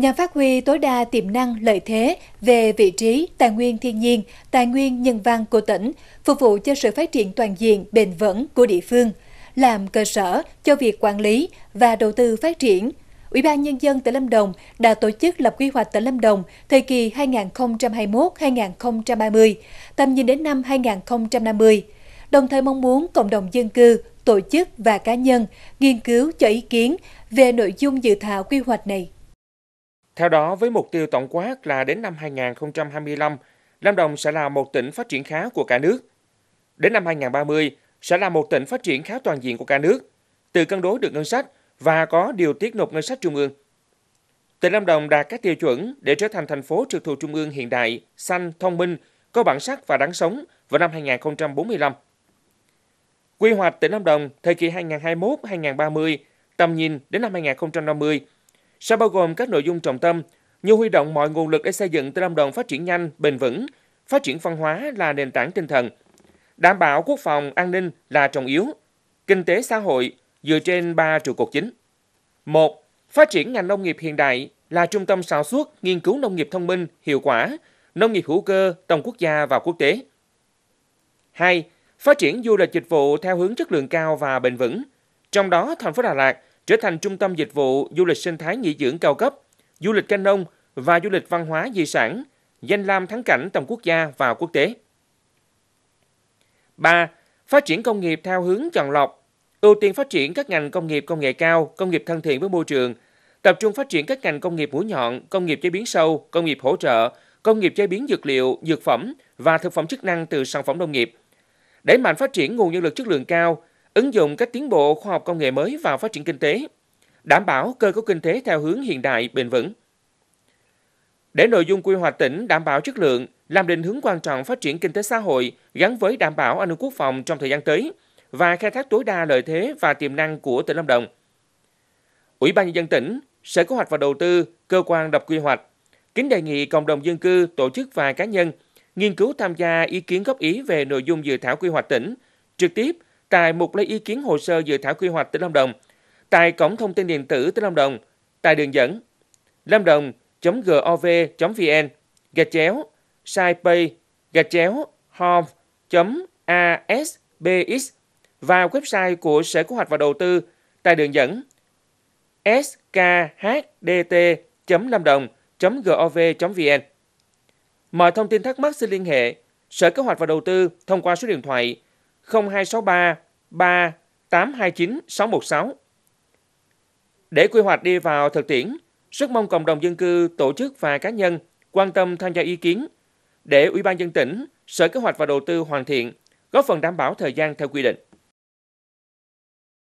nhằm phát huy tối đa tiềm năng lợi thế về vị trí, tài nguyên thiên nhiên, tài nguyên nhân văn của tỉnh, phục vụ cho sự phát triển toàn diện, bền vững của địa phương, làm cơ sở cho việc quản lý và đầu tư phát triển. Ủy ban Nhân dân tỉnh Lâm Đồng đã tổ chức lập quy hoạch tỉnh Lâm Đồng thời kỳ 2021-2030, tầm nhìn đến năm 2050, đồng thời mong muốn cộng đồng dân cư, tổ chức và cá nhân nghiên cứu cho ý kiến về nội dung dự thảo quy hoạch này. Theo đó, với mục tiêu tổng quát là đến năm 2025, Lâm Đồng sẽ là một tỉnh phát triển khá của cả nước. Đến năm 2030, sẽ là một tỉnh phát triển khá toàn diện của cả nước, từ cân đối được ngân sách và có điều tiết nộp ngân sách trung ương. Tỉnh Lâm Đồng đạt các tiêu chuẩn để trở thành thành phố trực thuộc trung ương hiện đại, xanh, thông minh, có bản sắc và đáng sống vào năm 2045. Quy hoạch tỉnh Lâm Đồng thời kỳ 2021-2030, tầm nhìn đến năm 2050 sẽ bao gồm các nội dung trọng tâm như huy động mọi nguồn lực để xây dựng tỉnh Lâm Đồng phát triển nhanh, bền vững, phát triển văn hóa là nền tảng tinh thần, đảm bảo quốc phòng an ninh là trọng yếu, kinh tế xã hội dựa trên 3 trụ cột chính. một Phát triển ngành nông nghiệp hiện đại là trung tâm sản xuất, nghiên cứu nông nghiệp thông minh, hiệu quả, nông nghiệp hữu cơ tầm quốc gia và quốc tế. 2. Phát triển du lịch dịch vụ theo hướng chất lượng cao và bền vững. Trong đó, thành phố Đà Lạt trở thành trung tâm dịch vụ du lịch sinh thái nghỉ dưỡng cao cấp, du lịch canh nông và du lịch văn hóa di sản, danh lam thắng cảnh tầm quốc gia và quốc tế. 3. Phát triển công nghiệp theo hướng chọn lọc, ưu tiên phát triển các ngành công nghiệp công nghệ cao, công nghiệp thân thiện với môi trường, tập trung phát triển các ngành công nghiệp mũi nhọn, công nghiệp chế biến sâu, công nghiệp hỗ trợ, công nghiệp chế biến dược liệu, dược phẩm và thực phẩm chức năng từ sản phẩm nông nghiệp. Đẩy mạnh phát triển nguồn nhân lực chất lượng cao, ứng dụng các tiến bộ khoa học công nghệ mới vào phát triển kinh tế, đảm bảo cơ cấu kinh tế theo hướng hiện đại bền vững. Để nội dung quy hoạch tỉnh đảm bảo chất lượng, làm định hướng quan trọng phát triển kinh tế xã hội gắn với đảm bảo an ninh quốc phòng trong thời gian tới và khai thác tối đa lợi thế và tiềm năng của tỉnh Lâm Đồng. Ủy ban nhân dân tỉnh, Sở Kế hoạch và Đầu tư, cơ quan đập quy hoạch kính đề nghị cộng đồng dân cư, tổ chức và cá nhân nghiên cứu tham gia ý kiến góp ý về nội dung dự thảo quy hoạch tỉnh, trực tiếp tại mục lấy ý kiến hồ sơ dự thảo quy hoạch tỉnh Lâm Đồng, tại cổng thông tin điện tử tỉnh Lâm Đồng, tại đường dẫn lâm đồng.gov.vn gạch chéo SciPay gạch chéo home.asbx và website của Sở Kế hoạch và Đầu tư tại đường dẫn skhdt.lâm đồng.gov.vn. Mọi thông tin thắc mắc xin liên hệ Sở Kế hoạch và Đầu tư thông qua số điện thoại 0263 3 829 616. Để quy hoạch đi vào thực tiễn, rất mong cộng đồng dân cư, tổ chức và cá nhân quan tâm tham gia ý kiến để Ủy ban dân tỉnh, Sở Kế hoạch và Đầu tư hoàn thiện, góp phần đảm bảo thời gian theo quy định.